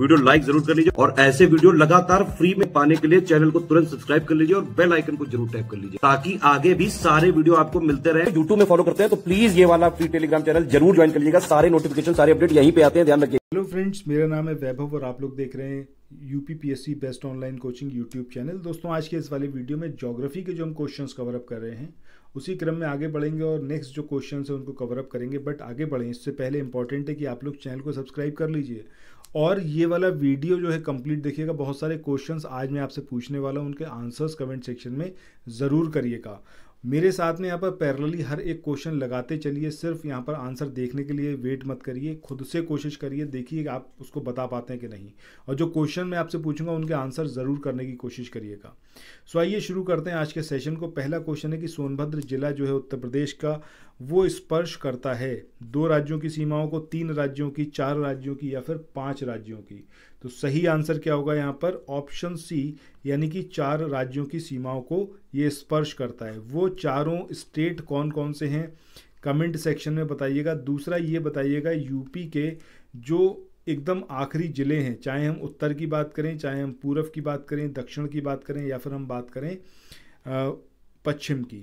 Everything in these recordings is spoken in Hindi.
वीडियो लाइक जरूर कर लीजिए और ऐसे वीडियो लगातार फ्री में पाने के लिए चैनल को तुरंत सब्सक्राइब कर लीजिए और बेल आइकन को जरूर टैप कर लीजिए ताकि आगे भी सारे वीडियो आपको मिलते रहे यूट्यूब में फॉलो करते हैं तो प्लीज ये वाला फ्री टेलीग्राम चैनल जरूर ज्वाइन कर लीजिएगा सारे नोटिफिकेशन सारे अपडेट यहीं पे आते हैं ध्यान रखिए हेलो फ्रेंड्स मेरा नाम है वैभव और आप लोग देख रहे हैं UPPSC best online coaching YouTube channel दोस्तों आज के इस वाले वीडियो में जोग्राफी के जो हम क्वेश्चंस कवर अप कर रहे हैं उसी क्रम में आगे बढ़ेंगे और नेक्स्ट जो क्वेश्चन है उनको कवर अप करेंगे बट आगे बढ़ें इससे पहले इंपॉर्टेंट है कि आप लोग चैनल को सब्सक्राइब कर लीजिए और ये वाला वीडियो जो है कंप्लीट देखिएगा बहुत सारे क्वेश्चंस आज मैं आपसे पूछने वाला हूँ उनके आंसर्स कमेंट सेक्शन में ज़रूर करिएगा मेरे साथ में यहाँ पर पैरेलली हर एक क्वेश्चन लगाते चलिए सिर्फ यहाँ पर आंसर देखने के लिए वेट मत करिए खुद से कोशिश करिए देखिए आप उसको बता पाते हैं कि नहीं और जो क्वेश्चन मैं आपसे पूछूंगा उनके आंसर ज़रूर करने की कोशिश करिएगा सो आइए शुरू करते हैं आज के सेशन को पहला क्वेश्चन है कि सोनभद्र जिला जो है उत्तर प्रदेश का वो स्पर्श करता है दो राज्यों की सीमाओं को तीन राज्यों की चार राज्यों की या फिर पाँच राज्यों की तो सही आंसर क्या होगा यहाँ पर ऑप्शन सी यानी कि चार राज्यों की सीमाओं को ये स्पर्श करता है वो चारों स्टेट कौन कौन से हैं कमेंट सेक्शन में बताइएगा दूसरा ये बताइएगा यूपी के जो एकदम आखिरी ज़िले हैं चाहे हम उत्तर की बात करें चाहे हम पूर्व की बात करें दक्षिण की बात करें या फिर हम बात करें पश्चिम की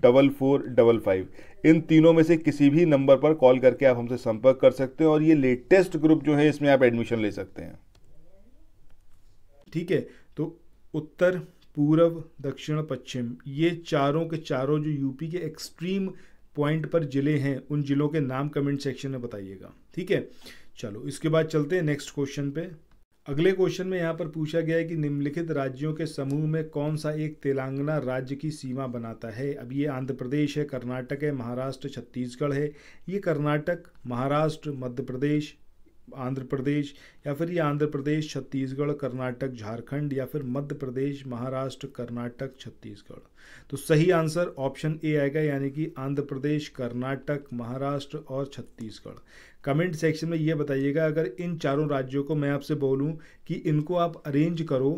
डबल फोर डबल फाइव इन तीनों में से किसी भी नंबर पर कॉल करके आप हमसे संपर्क कर सकते हैं और ये लेटेस्ट ग्रुप जो है इसमें आप एडमिशन ले सकते हैं ठीक है तो उत्तर पूर्व दक्षिण पश्चिम ये चारों के चारों जो यूपी के एक्सट्रीम पॉइंट पर ज़िले हैं उन ज़िलों के नाम कमेंट सेक्शन में बताइएगा ठीक है चलो इसके बाद चलते हैं नेक्स्ट क्वेश्चन पे अगले क्वेश्चन में यहाँ पर पूछा गया है कि निम्नलिखित राज्यों के समूह में कौन सा एक तेलंगाना राज्य की सीमा बनाता है अब ये आंध्र प्रदेश है कर्नाटक है महाराष्ट्र छत्तीसगढ़ है ये कर्नाटक महाराष्ट्र मध्य प्रदेश आंध्र प्रदेश या फिर ये आंध्र प्रदेश छत्तीसगढ़ कर्नाटक झारखंड या फिर मध्य प्रदेश महाराष्ट्र कर्नाटक छत्तीसगढ़ तो सही आंसर ऑप्शन ए आएगा यानी कि आंध्र प्रदेश कर्नाटक महाराष्ट्र और छत्तीसगढ़ कमेंट सेक्शन में ये बताइएगा अगर इन चारों राज्यों को मैं आपसे बोलूँ कि इनको आप अरेंज करो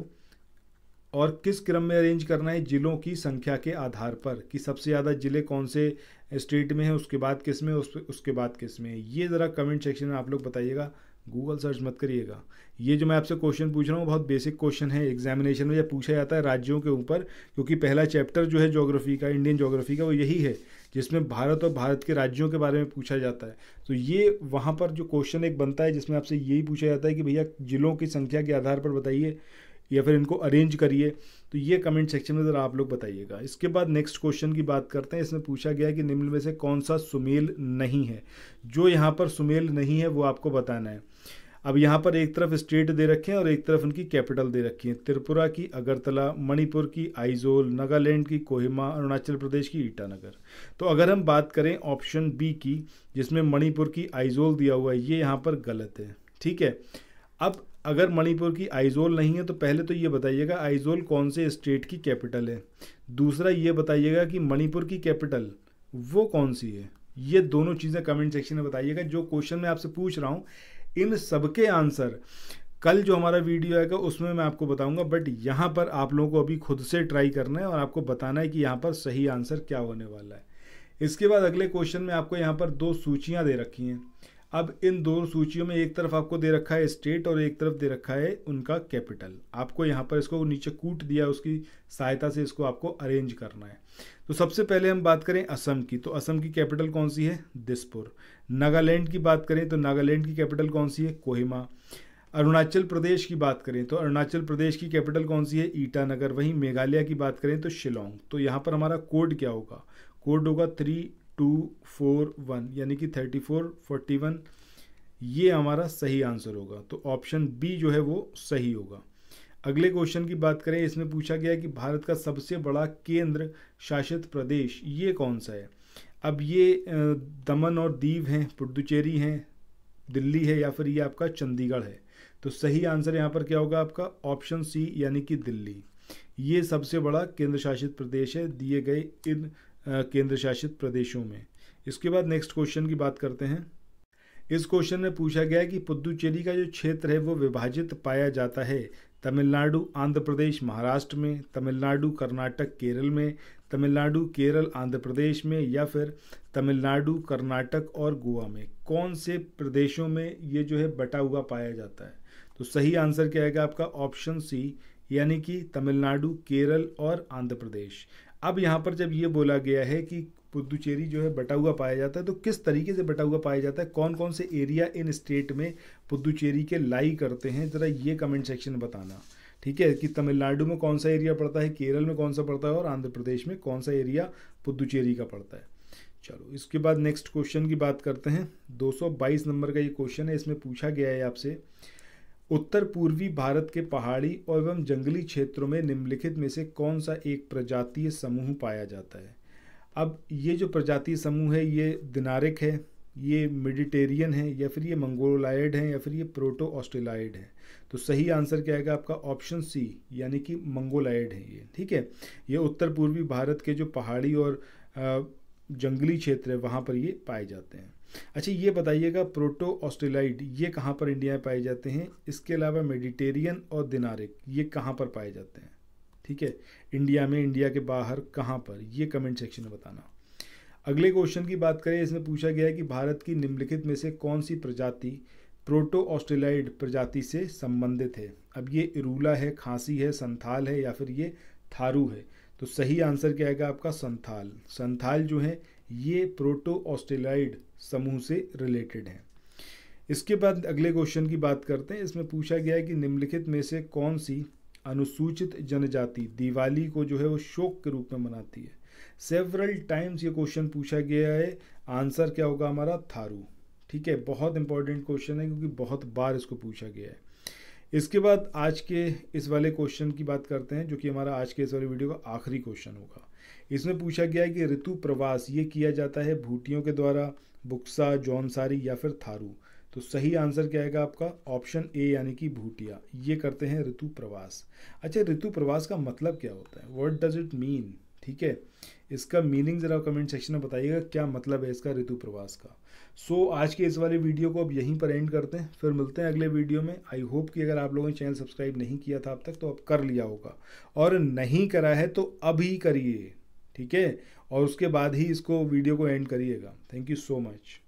और किस क्रम में अरेंज करना है ज़िलों की संख्या के आधार पर कि सबसे ज़्यादा ज़िले कौन से स्टेट में है उसके बाद किस में उस उसके बाद किस में ये ज़रा कमेंट सेक्शन में आप लोग बताइएगा गूगल सर्च मत करिएगा ये जो मैं आपसे क्वेश्चन पूछ रहा हूँ बहुत बेसिक क्वेश्चन है एग्जामिनेशन में जब पूछा जाता है राज्यों के ऊपर क्योंकि पहला चैप्टर जो है जोग्राफी का इंडियन जोग्राफी का वो यही है जिसमें भारत और भारत के राज्यों के बारे में पूछा जाता है तो ये वहाँ पर जो क्वेश्चन एक बनता है जिसमें आपसे यही पूछा जाता है कि भैया ज़िलों की संख्या के आधार पर बताइए या फिर इनको अरेंज करिए तो ये कमेंट सेक्शन में ज़रा आप लोग बताइएगा इसके बाद नेक्स्ट क्वेश्चन की बात करते हैं इसमें पूछा गया है कि निम्न में से कौन सा सुमेल नहीं है जो यहाँ पर सुमेल नहीं है वो आपको बताना है अब यहाँ पर एक तरफ स्टेट दे रखे हैं और एक तरफ उनकी कैपिटल दे रखी है त्रिपुरा की अगरतला मणिपुर की आइजोल नागालैंड की कोहिमा अरुणाचल प्रदेश की ईटानगर तो अगर हम बात करें ऑप्शन बी की जिसमें मणिपुर की आइजोल दिया हुआ है ये यहाँ पर गलत है ठीक है अब अगर मणिपुर की आइजोल नहीं है तो पहले तो ये बताइएगा आइजोल कौन से स्टेट की कैपिटल है दूसरा ये बताइएगा कि मणिपुर की कैपिटल वो कौन सी है ये दोनों चीज़ें कमेंट सेक्शन में बताइएगा जो क्वेश्चन मैं आपसे पूछ रहा हूँ इन सबके आंसर कल जो हमारा वीडियो आएगा उसमें मैं आपको बताऊंगा बट यहाँ पर आप लोगों को अभी खुद से ट्राई करना है और आपको बताना है कि यहाँ पर सही आंसर क्या होने वाला है इसके बाद अगले क्वेश्चन में आपको यहाँ पर दो सूचियाँ दे रखी हैं अब इन दोनों सूचियों में एक तरफ आपको दे रखा है स्टेट और एक तरफ दे रखा है उनका कैपिटल आपको यहाँ पर इसको नीचे कूट दिया उसकी सहायता से इसको आपको अरेंज करना है तो सबसे पहले हम बात करें असम की तो असम की कैपिटल कौन सी है दिसपुर नागालैंड की बात करें तो नागालैंड की कैपिटल कौन सी है कोहिमा अरुणाचल प्रदेश की बात करें तो अरुणाचल प्रदेश की कैपिटल कौन सी है ईटानगर वहीं मेघालय की बात करें तो शिलोंग तो यहाँ पर हमारा कोड क्या होगा कोड होगा थ्री टू फोर वन यानी कि थर्टी फोर फोर्टी वन ये हमारा सही आंसर होगा तो ऑप्शन बी जो है वो सही होगा अगले क्वेश्चन की बात करें इसमें पूछा गया है कि भारत का सबसे बड़ा केंद्र शासित प्रदेश ये कौन सा है अब ये दमन और दीव हैं पुडुचेरी हैं दिल्ली है या फिर ये आपका चंडीगढ़ है तो सही आंसर यहाँ पर क्या होगा आपका ऑप्शन सी यानी कि दिल्ली ये सबसे बड़ा केंद्र शासित प्रदेश है दिए गए इन केंद्र शासित प्रदेशों में इसके बाद नेक्स्ट क्वेश्चन की बात करते हैं इस क्वेश्चन में पूछा गया है कि पुदुचेरी का जो क्षेत्र है वो विभाजित पाया जाता है तमिलनाडु आंध्र प्रदेश महाराष्ट्र में तमिलनाडु कर्नाटक केरल में तमिलनाडु केरल आंध्र प्रदेश में या फिर तमिलनाडु कर्नाटक और गोवा में कौन से प्रदेशों में ये जो है बटा हुआ पाया जाता है तो सही आंसर क्या आएगा आपका ऑप्शन सी यानी कि तमिलनाडु केरल और आंध्र प्रदेश अब यहाँ पर जब ये बोला गया है कि पुदुचेरी जो है बटा हुआ पाया जाता है तो किस तरीके से बटा हुआ पाया जाता है कौन कौन से एरिया इन स्टेट में पुदुचेरी के लाई करते हैं ज़रा ये कमेंट सेक्शन बताना ठीक है कि तमिलनाडु में कौन सा एरिया पड़ता है केरल में कौन सा पड़ता है और आंध्र प्रदेश में कौन सा एरिया पुदुचेरी का पड़ता है चलो इसके बाद नेक्स्ट क्वेश्चन की बात करते हैं 222 नंबर का ये क्वेश्चन है इसमें पूछा गया है आपसे उत्तर पूर्वी भारत के पहाड़ी और एवं जंगली क्षेत्रों में निम्नलिखित में से कौन सा एक प्रजातीय समूह पाया जाता है अब ये जो प्रजातीय समूह है ये दिनारिक है ये मेडिटेरियन है या फिर ये मंगोलाइड है या फिर ये प्रोटो ऑस्ट्रेलाइड है तो सही आंसर क्या आएगा आपका ऑप्शन सी यानी कि मंगोलाइड है ये ठीक है ये उत्तर पूर्वी भारत के जो पहाड़ी और जंगली क्षेत्र है वहाँ पर ये पाए जाते हैं अच्छा ये बताइएगा प्रोटो ऑस्ट्रेलाइड ये कहाँ पर इंडिया में पाए जाते हैं इसके अलावा मेडिटेरियन और दिनारिक ये कहाँ पर पाए जाते हैं ठीक है इंडिया में इंडिया के बाहर कहाँ पर ये कमेंट सेक्शन में बताना अगले क्वेश्चन की बात करें इसमें पूछा गया है कि भारत की निम्नलिखित में से कौन सी प्रजाति प्रोटो ऑस्ट्रेलाइड प्रजाति से संबंधित है अब ये इरूला है खांसी है संथाल है या फिर ये थारू है तो सही आंसर क्या आएगा आपका संथाल संथाल जो है ये प्रोटो ऑस्ट्रेलाइड समूह से रिलेटेड हैं इसके बाद अगले क्वेश्चन की बात करते हैं इसमें पूछा गया है कि निम्नलिखित में से कौन सी अनुसूचित जनजाति दिवाली को जो है वो शोक के रूप में मनाती है सेवरल टाइम्स ये क्वेश्चन पूछा गया है आंसर क्या होगा हमारा थारू ठीक है बहुत इंपॉर्टेंट क्वेश्चन है क्योंकि बहुत बार इसको पूछा गया है इसके बाद आज के इस वाले क्वेश्चन की बात करते हैं जो कि हमारा आज के इस वाले वीडियो का आखिरी क्वेश्चन होगा इसमें पूछा गया है कि ऋतु प्रवास ये किया जाता है भूटियों के द्वारा बुक्सा जौनसारी या फिर थारू तो सही आंसर क्या आएगा आपका ऑप्शन ए यानी कि भूटिया ये करते हैं ऋतु प्रवास अच्छा ऋतु प्रवास का मतलब क्या होता है वर्ड डज इट मीन ठीक है इसका मीनिंग ज़रा कमेंट सेक्शन में बताइएगा क्या मतलब है इसका ऋतु प्रवास का सो so, आज के इस वाले वीडियो को अब यहीं पर एंड करते हैं फिर मिलते हैं अगले वीडियो में आई होप कि अगर आप लोगों ने चैनल सब्सक्राइब नहीं किया था अब तक तो अब कर लिया होगा और नहीं करा है तो अभी करिए ठीक है और उसके बाद ही इसको वीडियो को एंड करिएगा थैंक यू सो मच